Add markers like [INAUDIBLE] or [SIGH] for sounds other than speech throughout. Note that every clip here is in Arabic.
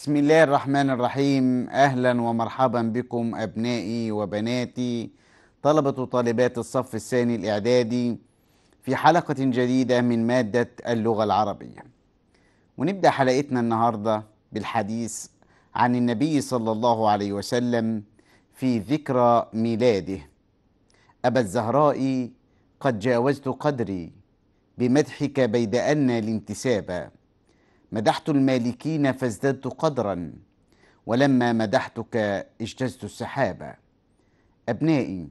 بسم الله الرحمن الرحيم أهلا ومرحبا بكم أبنائي وبناتي طلبة وطالبات الصف الثاني الإعدادي في حلقة جديدة من مادة اللغة العربية ونبدأ حلقتنا النهاردة بالحديث عن النبي صلى الله عليه وسلم في ذكرى ميلاده أبا الزهراء قد جاوزت قدري بمدحك بيد أن الانتسابا مدحت المالكين فازددت قدرا ولما مدحتك اجتزت السحابة أبنائي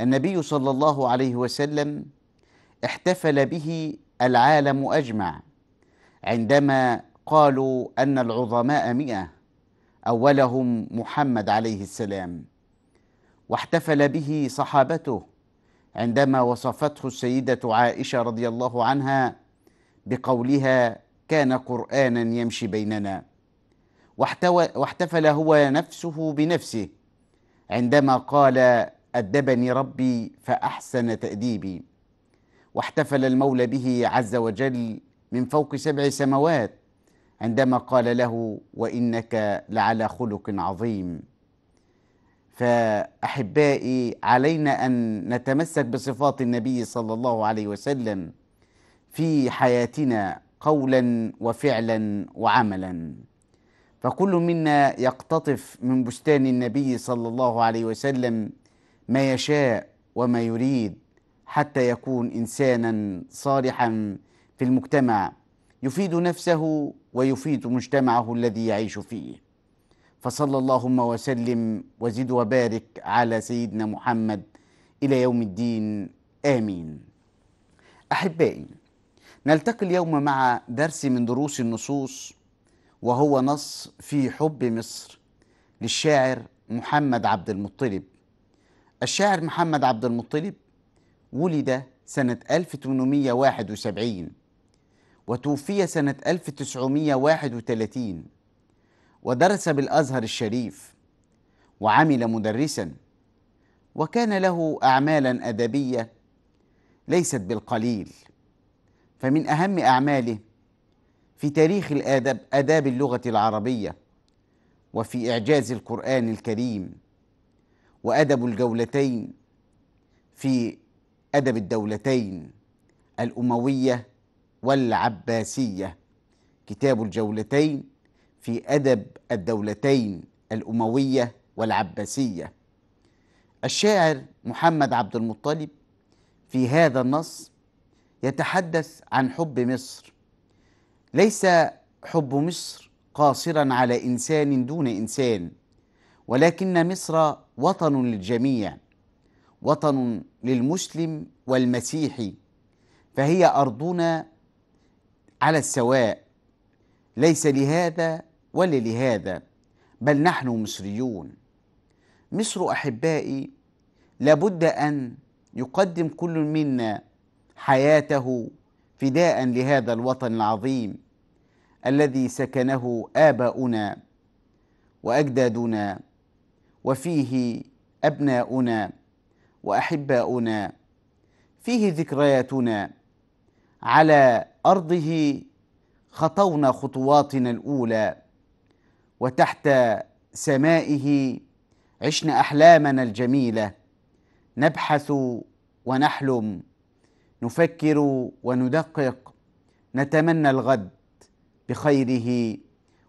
النبي صلى الله عليه وسلم احتفل به العالم أجمع عندما قالوا أن العظماء مئة أولهم محمد عليه السلام واحتفل به صحابته عندما وصفته السيدة عائشة رضي الله عنها بقولها كان قرانا يمشي بيننا واحتوى واحتفل هو نفسه بنفسه عندما قال ادبني ربي فاحسن تاديبي واحتفل المولى به عز وجل من فوق سبع سماوات عندما قال له وانك لعلى خلق عظيم فاحبائي علينا ان نتمسك بصفات النبي صلى الله عليه وسلم في حياتنا قولا وفعلا وعملا فكل منا يقتطف من بستان النبي صلى الله عليه وسلم ما يشاء وما يريد حتى يكون انسانا صالحا في المجتمع يفيد نفسه ويفيد مجتمعه الذي يعيش فيه فصلى اللهم وسلم وزد وبارك على سيدنا محمد الى يوم الدين امين احبائي نلتقي اليوم مع درس من دروس النصوص وهو نص في حب مصر للشاعر محمد عبد المطلب الشاعر محمد عبد المطلب ولد سنة 1871 وتوفي سنة 1931 ودرس بالأزهر الشريف وعمل مدرسا وكان له أعمالا أدبية ليست بالقليل فمن أهم أعماله في تاريخ الأدب آداب اللغة العربية وفي إعجاز القرآن الكريم وأدب الجولتين في أدب الدولتين الأموية والعباسية كتاب الجولتين في أدب الدولتين الأموية والعباسية الشاعر محمد عبد المطلب في هذا النص يتحدث عن حب مصر ليس حب مصر قاصرا على انسان دون انسان ولكن مصر وطن للجميع وطن للمسلم والمسيحي فهي ارضنا على السواء ليس لهذا ولا لهذا بل نحن مصريون مصر احبائي لابد ان يقدم كل منا حياته فداء لهذا الوطن العظيم الذي سكنه اباؤنا واجدادنا وفيه ابناؤنا واحباؤنا فيه ذكرياتنا على ارضه خطونا خطواتنا الاولى وتحت سمائه عشنا احلامنا الجميله نبحث ونحلم نفكر وندقق نتمنى الغد بخيره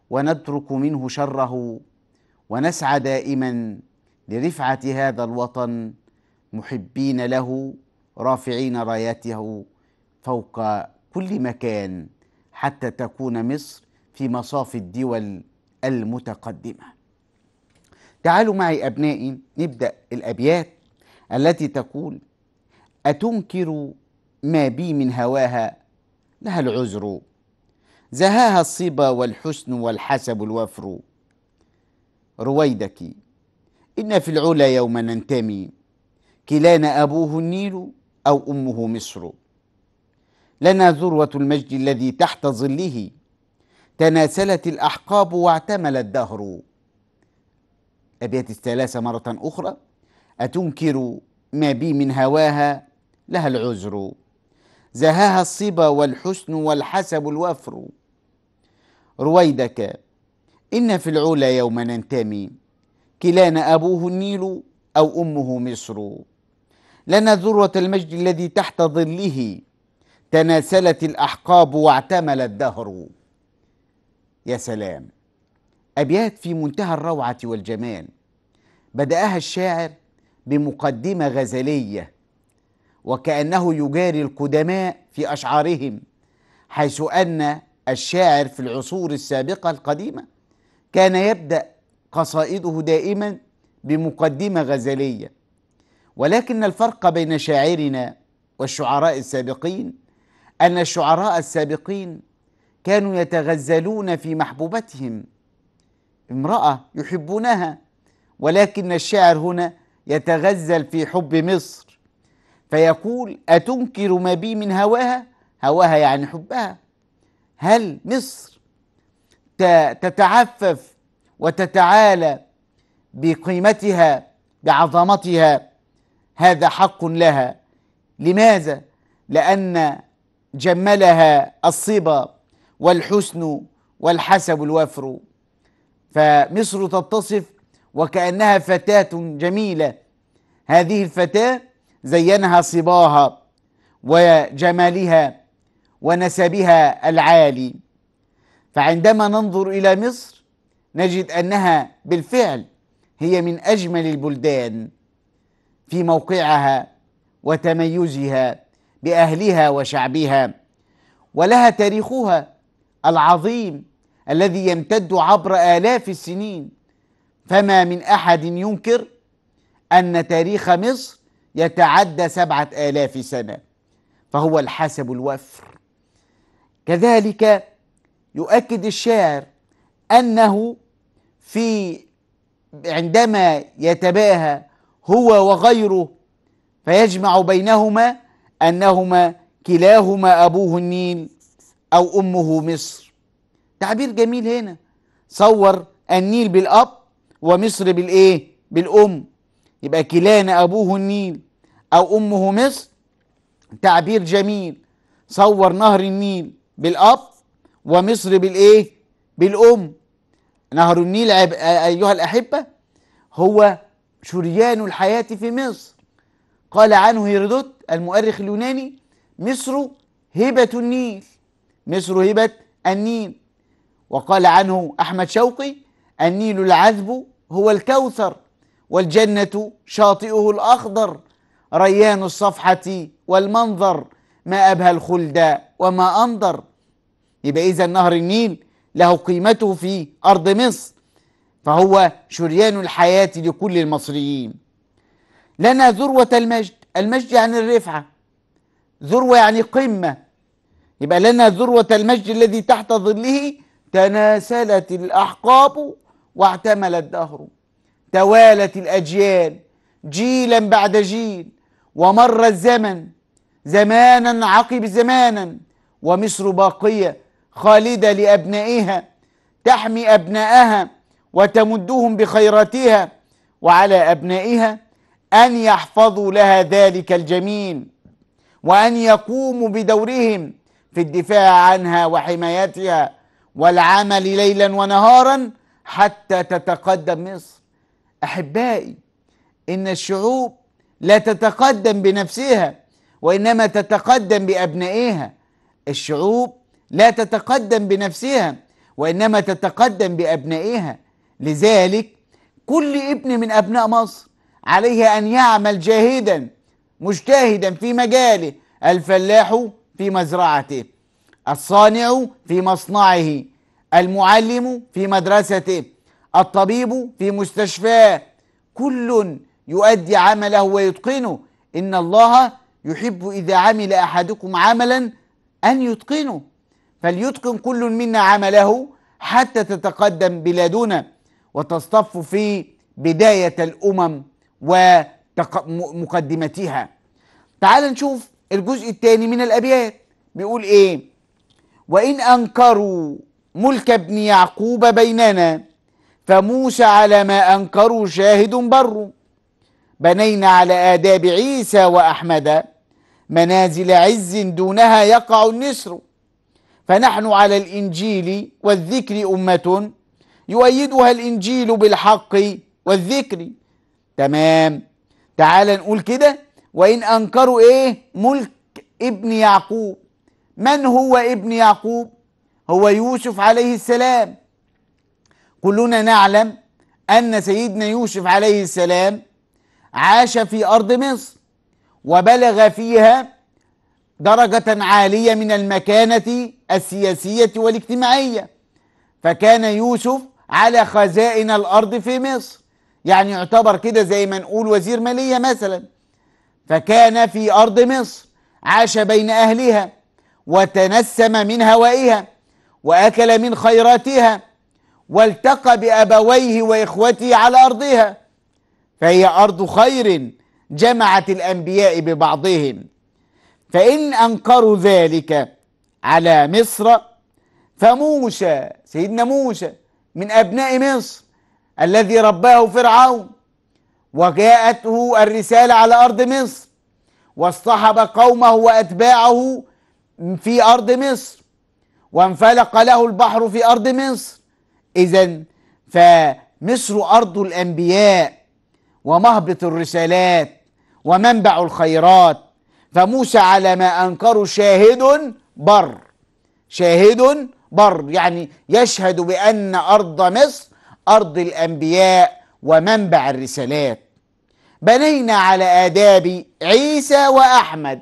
ونترك منه شره ونسعى دائما لرفعه هذا الوطن محبين له رافعين رايته فوق كل مكان حتى تكون مصر في مصاف الدول المتقدمه تعالوا معي ابنائي نبدا الابيات التي تقول اتنكر ما بي من هواها لها العذر زهاها الصبا والحسن والحسب الوفر رويدك إن في العلا يوم ننتمي كلانا أبوه النيل أو أمه مصر لنا ذروة المجد الذي تحت ظله تناسلت الأحقاب واعتمل الدهر أبيات الثلاثة مرة أخرى أتنكر ما بي من هواها لها العذر زهاها الصبا والحسن والحسب الوفر رويدك إن في العلا يوم ننتمي كلانا أبوه النيل أو أمه مصر لنا ذروة المجد الذي تحت ظله تناسلت الأحقاب واعتمل الدهر يا سلام أبيات في منتهى الروعة والجمال بدأها الشاعر بمقدمة غزلية وكأنه يجاري القدماء في أشعارهم حيث أن الشاعر في العصور السابقة القديمة كان يبدأ قصائده دائما بمقدمة غزلية ولكن الفرق بين شاعرنا والشعراء السابقين أن الشعراء السابقين كانوا يتغزلون في محبوبتهم امرأة يحبونها ولكن الشاعر هنا يتغزل في حب مصر فيقول أتنكر ما بي من هواها هواها يعني حبها هل مصر تتعفف وتتعالى بقيمتها بعظمتها هذا حق لها لماذا لأن جملها الصبا والحسن والحسب الوفر فمصر تتصف وكأنها فتاة جميلة هذه الفتاة زينها صباها وجمالها ونسبها العالي فعندما ننظر الى مصر نجد انها بالفعل هي من اجمل البلدان في موقعها وتميزها باهلها وشعبها ولها تاريخها العظيم الذي يمتد عبر الاف السنين فما من احد ينكر ان تاريخ مصر يتعدى سبعة آلاف سنة فهو الحسب الوفر كذلك يؤكد الشاعر أنه في عندما يتباهى هو وغيره فيجمع بينهما أنهما كلاهما أبوه النيل أو أمه مصر تعبير جميل هنا صور النيل بالأب ومصر بالإيه؟ بالأم يبقى كلانا أبوه النيل أو أمه مصر تعبير جميل صور نهر النيل بالأب ومصر بالإيه؟ بالأم نهر النيل أيها الأحبة هو شريان الحياة في مصر قال عنه هيرودوت المؤرخ اليوناني مصر هبة النيل مصر هبة النيل وقال عنه أحمد شوقي النيل العذب هو الكوثر والجنة شاطئه الأخضر ريان الصفحة والمنظر ما أبهى الخلد وما أنظر يبقى إذا نهر النيل له قيمته في أرض مصر فهو شريان الحياة لكل المصريين لنا ذروة المجد المجد يعني الرفعة ذروة يعني قمة يبقى لنا ذروة المجد الذي تحت ظله تناسلت الأحقاب واعتمل الدهر توالت الأجيال جيلا بعد جيل ومر الزمن زمانا عقب زمانا ومصر باقية خالدة لأبنائها تحمي أبنائها وتمدهم بخيراتها وعلى أبنائها أن يحفظوا لها ذلك الجميل وأن يقوموا بدورهم في الدفاع عنها وحمايتها والعمل ليلا ونهارا حتى تتقدم مصر أحبائي إن الشعوب لا تتقدم بنفسها وانما تتقدم بابنائها الشعوب لا تتقدم بنفسها وانما تتقدم بابنائها لذلك كل ابن من ابناء مصر عليه ان يعمل جاهدا مجتهدا في مجاله الفلاح في مزرعته الصانع في مصنعه المعلم في مدرسته الطبيب في مستشفاه كل يؤدي عمله ويتقنه إن الله يحب إذا عمل أحدكم عملا أن يتقنه فليتقن كل منا عمله حتى تتقدم بلادنا وتصطف في بداية الأمم ومقدمتها تعال نشوف الجزء الثاني من الأبيات بيقول إيه وإن أنكروا ملك ابن يعقوب بيننا فموسى على ما أنكروا شاهد بر بنينا على آداب عيسى وأحمد منازل عز دونها يقع النسر فنحن على الإنجيل والذكر أمة يؤيدها الإنجيل بالحق والذكر تمام تعال نقول كده وإن أنكروا إيه ملك ابن يعقوب من هو ابن يعقوب هو يوسف عليه السلام كلنا نعلم أن سيدنا يوسف عليه السلام عاش في أرض مصر وبلغ فيها درجة عالية من المكانة السياسية والاجتماعية فكان يوسف على خزائن الأرض في مصر يعني يعتبر كده زي ما نقول وزير مالية مثلا فكان في أرض مصر عاش بين أهلها وتنسم من هوائها وأكل من خيراتها والتقى بأبويه وإخوته على أرضها فهي أرض خير جمعت الأنبياء ببعضهم فإن أنكروا ذلك على مصر فموسى سيدنا موسى من أبناء مصر الذي رباه فرعون وجاءته الرسالة على أرض مصر واصطحب قومه وأتباعه في أرض مصر وانفلق له البحر في أرض مصر إذا فمصر أرض الأنبياء ومهبط الرسالات ومنبع الخيرات فموسى على ما انكره شاهد بر شاهد بر يعني يشهد بان ارض مصر ارض الانبياء ومنبع الرسالات بنينا على آداب عيسى وأحمد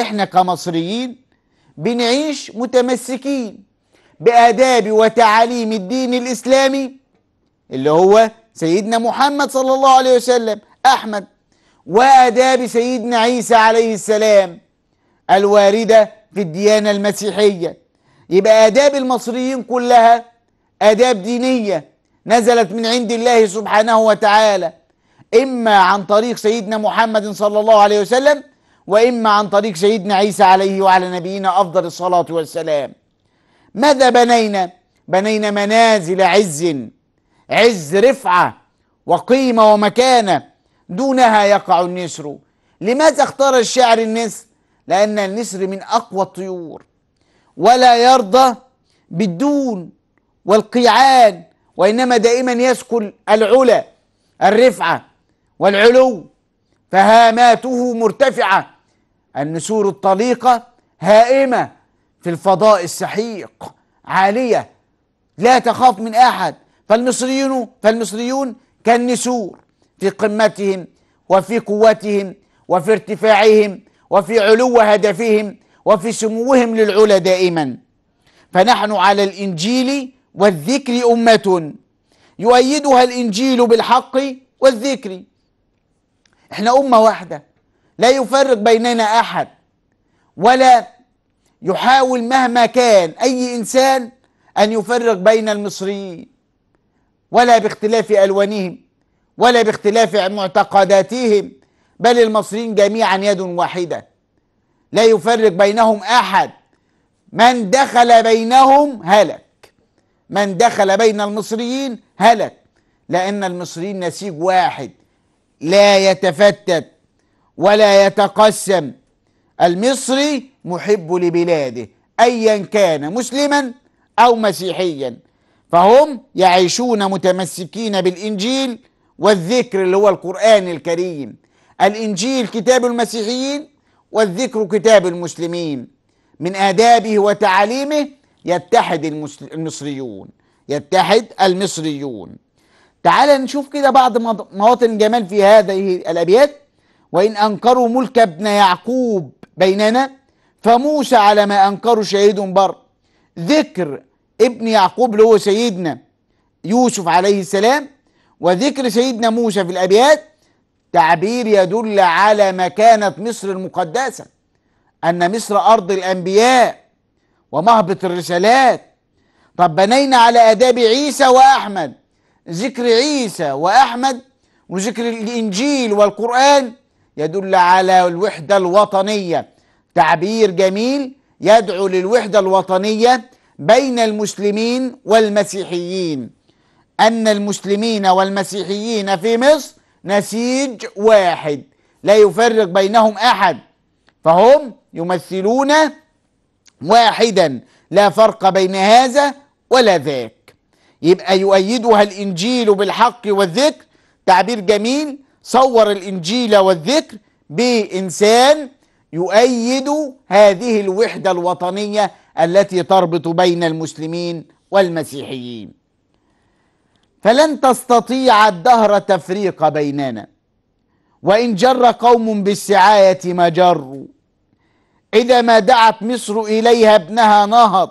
إحنا كمصريين بنعيش متمسكين بآداب وتعاليم الدين الإسلامي اللي هو سيدنا محمد صلى الله عليه وسلم أحمد وآداب سيدنا عيسى عليه السلام الواردة في الديانة المسيحية يبقى آداب المصريين كلها آداب دينية نزلت من عند الله سبحانه وتعالى إما عن طريق سيدنا محمد صلى الله عليه وسلم وإما عن طريق سيدنا عيسى عليه وعلى نبينا أفضل الصلاة والسلام ماذا بنينا؟ بنينا منازل عز عز رفعة وقيمة ومكانة دونها يقع النسر لماذا اختار الشاعر النسر لأن النسر من أقوى الطيور ولا يرضى بالدون والقيعان وإنما دائما يسكن العلا الرفعة والعلو فهاماته مرتفعة النسور الطليقة هائمة في الفضاء السحيق عالية لا تخاف من أحد فالمصريون فالمصريون كالنسور في قمتهم وفي قوتهم وفي ارتفاعهم وفي علو هدفهم وفي سموهم للعلا دائما فنحن على الانجيل والذكر امه يؤيدها الانجيل بالحق والذكر احنا امه واحده لا يفرق بيننا احد ولا يحاول مهما كان اي انسان ان يفرق بين المصريين ولا باختلاف الوانهم ولا باختلاف معتقداتهم بل المصريين جميعا يد واحده لا يفرق بينهم احد من دخل بينهم هلك من دخل بين المصريين هلك لان المصريين نسيج واحد لا يتفتت ولا يتقسم المصري محب لبلاده ايا كان مسلما او مسيحيا فهم يعيشون متمسكين بالانجيل والذكر اللي هو القران الكريم الانجيل كتاب المسيحيين والذكر كتاب المسلمين من ادابه وتعاليمه يتحد المصريون يتحد المصريون تعال نشوف كده بعض مواطن جمال في هذه الابيات وان انكروا ملك ابن يعقوب بيننا فموسى على ما انكروا شهيد بر ذكر ابن يعقوب اللي هو سيدنا يوسف عليه السلام وذكر سيدنا موسى في الأبيات تعبير يدل على مكانة مصر المقدسة أن مصر أرض الأنبياء ومهبط الرسالات طب بنينا على آداب عيسى وأحمد ذكر عيسى وأحمد وذكر الإنجيل والقرآن يدل على الوحدة الوطنية تعبير جميل يدعو للوحدة الوطنية بين المسلمين والمسيحيين أن المسلمين والمسيحيين في مصر نسيج واحد لا يفرق بينهم أحد فهم يمثلون واحدا لا فرق بين هذا ولا ذاك يبقى يؤيدها الإنجيل بالحق والذكر تعبير جميل صور الإنجيل والذكر بإنسان يؤيد هذه الوحدة الوطنية التي تربط بين المسلمين والمسيحيين فلن تستطيع الدهر تفريق بيننا وان جر قوم بالسعايه ما جروا اذا ما دعت مصر اليها ابنها نهض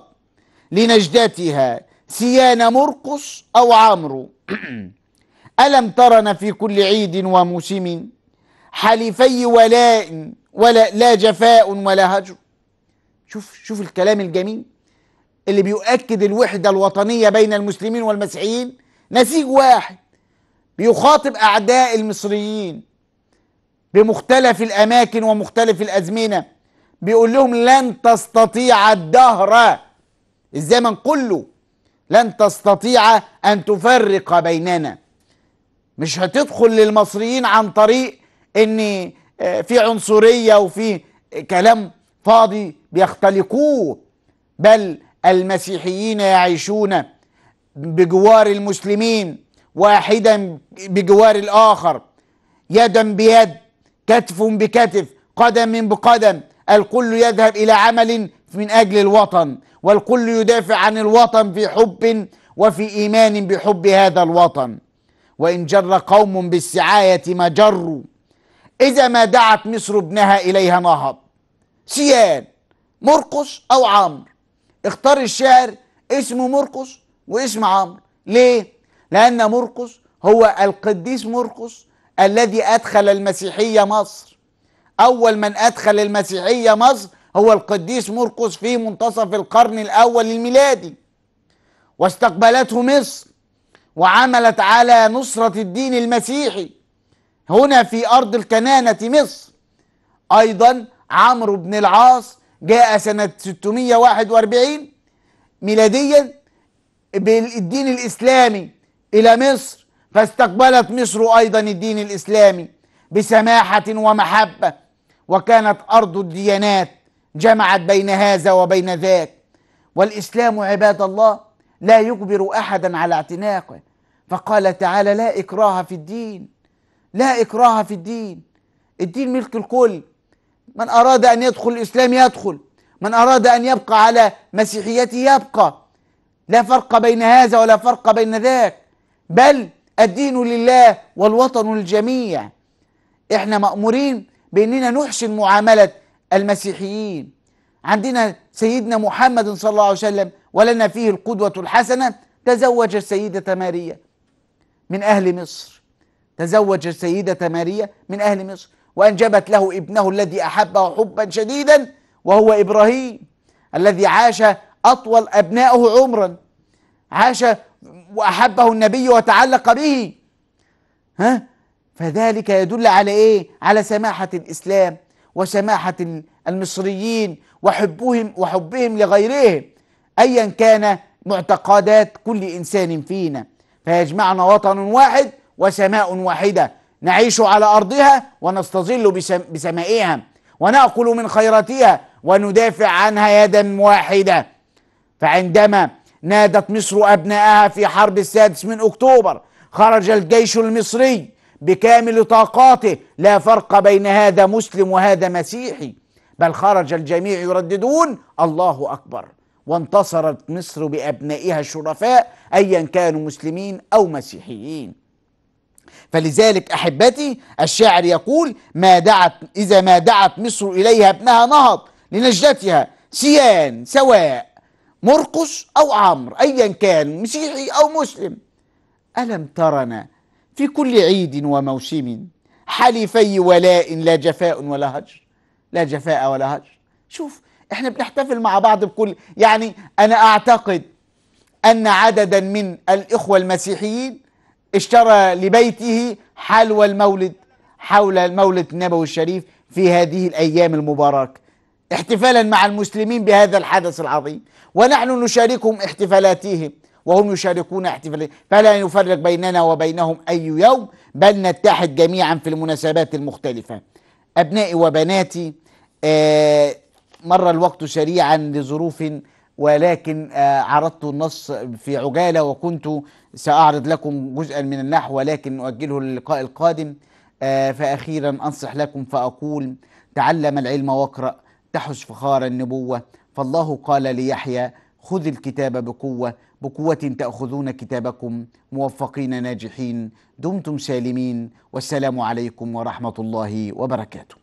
لنجدتها سيان مرقص او عمرو [CLEARS THROAT] الم ترن في كل عيد وموسم حليفي ولاء ولا لا جفاء ولا هجر شوف شوف الكلام الجميل اللي بيؤكد الوحدة الوطنية بين المسلمين والمسيحيين نسيج واحد بيخاطب أعداء المصريين بمختلف الأماكن ومختلف الأزمنة بيقول لهم لن تستطيع الدهر الزمن كله لن تستطيع أن تفرق بيننا مش هتدخل للمصريين عن طريق ان آه، في عنصرية وفي كلام فاضي بيختلقوه بل المسيحيين يعيشون بجوار المسلمين واحدا بجوار الاخر يدا بيد كتف بكتف قدم بقدم الكل يذهب الى عمل من اجل الوطن والكل يدافع عن الوطن في حب وفي ايمان بحب هذا الوطن وان جر قوم بالسعايه ما جروا اذا ما دعت مصر ابنها اليها نهض سيان مرقص او عمرو اختار الشاعر اسم مرقص واسم عمرو ليه لان مرقص هو القديس مرقص الذي ادخل المسيحيه مصر اول من ادخل المسيحيه مصر هو القديس مرقص في منتصف القرن الاول الميلادي واستقبلته مصر وعملت على نصره الدين المسيحي هنا في ارض الكنانه مصر ايضا عمرو بن العاص جاء سنة 641 ميلاديا بالدين الإسلامي إلى مصر فاستقبلت مصر أيضا الدين الإسلامي بسماحة ومحبة وكانت أرض الديانات جمعت بين هذا وبين ذاك والإسلام عباد الله لا يجبر أحدا على اعتناقه فقال تعالى لا إكراه في الدين لا إكراه في الدين الدين ملك الكل من أراد أن يدخل الإسلام يدخل من أراد أن يبقى على مسيحيته يبقى لا فرق بين هذا ولا فرق بين ذاك بل الدين لله والوطن للجميع احنا مأمورين بأننا نحسن معاملة المسيحيين عندنا سيدنا محمد صلى الله عليه وسلم ولنا فيه القدوة الحسنة تزوج السيدة ماريا من أهل مصر تزوج السيدة ماريا من أهل مصر وأنجبت له ابنه الذي أحبه حبا شديدا وهو إبراهيم الذي عاش أطول أبنائه عمرا عاش وأحبه النبي وتعلق به ها فذلك يدل على إيه على سماحة الإسلام وسماحة المصريين وحبهم وحبهم لغيرهم أيا كان معتقدات كل إنسان فينا فيجمعنا وطن واحد وسماء واحدة نعيش على أرضها ونستظل بسمائها ونأكل من خيراتها وندافع عنها يدا واحدة فعندما نادت مصر أبنائها في حرب السادس من أكتوبر خرج الجيش المصري بكامل طاقاته لا فرق بين هذا مسلم وهذا مسيحي بل خرج الجميع يرددون الله أكبر وانتصرت مصر بأبنائها الشرفاء أيا كانوا مسلمين أو مسيحيين فلذلك أحبتي الشاعر يقول ما دعت إذا ما دعت مصر إليها ابنها نهض لنجدتها سيان سواء مرقس أو عمرو أيا كان مسيحي أو مسلم ألم ترنا في كل عيد وموسم حليفي ولاء لا جفاء ولا هجر لا جفاء ولا هجر شوف احنا بنحتفل مع بعض بكل يعني انا اعتقد ان عددا من الاخوه المسيحيين اشترى لبيته حلوى المولد حول المولد النبوي الشريف في هذه الأيام المباركة احتفالا مع المسلمين بهذا الحدث العظيم ونحن نشاركهم احتفالاتهم وهم يشاركون احتفالاتهم فلا نفرق بيننا وبينهم أي يوم بل نتحد جميعا في المناسبات المختلفة أبنائي وبناتي آه مر الوقت سريعا لظروف ولكن آه، عرضت النص في عجالة وكنت سأعرض لكم جزءا من النحو ولكن أؤجله للقاء القادم آه، فأخيرا أنصح لكم فأقول تعلم العلم واقرأ تحش فخار النبوة فالله قال ليحيى خذ الكتاب بقوة بقوة تأخذون كتابكم موفقين ناجحين دمتم سالمين والسلام عليكم ورحمة الله وبركاته